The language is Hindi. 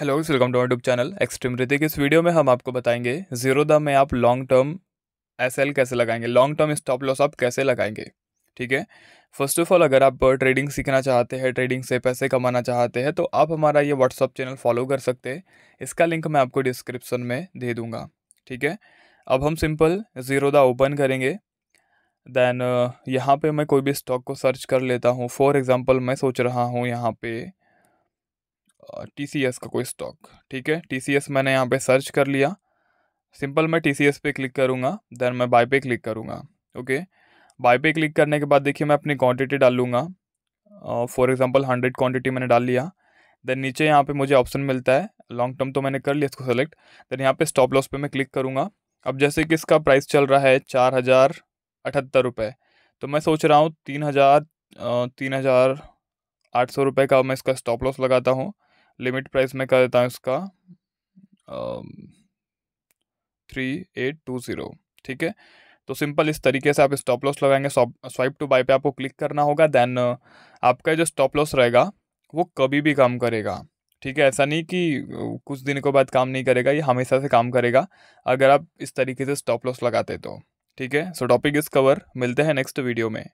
hello welcome to YouTube channel extreme Hrithik इस वीडियो में हम आपको बताएंगे जीरोदा में आप लॉन्ग टर्म एस कैसे लगाएंगे लॉन्ग टर्म स्टॉप लॉस आप कैसे लगाएंगे ठीक है फर्स्ट ऑफ ऑल अगर आप ट्रेडिंग सीखना चाहते हैं ट्रेडिंग से पैसे कमाना चाहते हैं तो आप हमारा ये व्हाट्सअप चैनल फॉलो कर सकते हैं इसका लिंक मैं आपको डिस्क्रिप्सन में दे दूँगा ठीक है अब हम सिंपल जीरोदा ओपन करेंगे दैन यहाँ पर मैं कोई भी स्टॉक को सर्च कर लेता हूँ फॉर एग्ज़ाम्पल मैं सोच रहा हूँ यहाँ पर टी का कोई स्टॉक ठीक है टी मैंने यहाँ पे सर्च कर लिया सिंपल मैं टी पे क्लिक करूँगा देन मैं बाय पे क्लिक करूँगा ओके बाय पे क्लिक करने के बाद देखिए मैं अपनी क्वांटिटी डाल लूँगा फॉर एग्जांपल हंड्रेड क्वांटिटी मैंने डाल लिया देन नीचे यहाँ पे मुझे ऑप्शन मिलता है लॉन्ग टर्म तो मैंने कर लिया इसको सेलेक्ट देन यहाँ पे स्टॉप लॉस पे मैं क्लिक करूँगा अब जैसे कि इसका प्राइस चल रहा है चार हज़ार अठहत्तर रुपये तो मैं सोच रहा हूँ तीन हज़ार तीन हज़ार आठ सौ रुपये का मैं इसका स्टॉप लॉस लगाता हूँ लिमिट प्राइस मैं कर देता हूँ इसका थ्री एट टू ज़ीरो ठीक है तो सिंपल इस तरीके से आप स्टॉप लॉस लगाएंगे स्वाइप टू बाय पे आपको क्लिक करना होगा देन आपका जो स्टॉप लॉस रहेगा वो कभी भी काम करेगा ठीक है ऐसा नहीं कि कुछ दिन के बाद काम नहीं करेगा ये हमेशा से काम करेगा अगर आप इस तरीके से स्टॉप लॉस लगाते तो ठीक है सो टॉपिक इज कवर मिलते हैं नेक्स्ट वीडियो में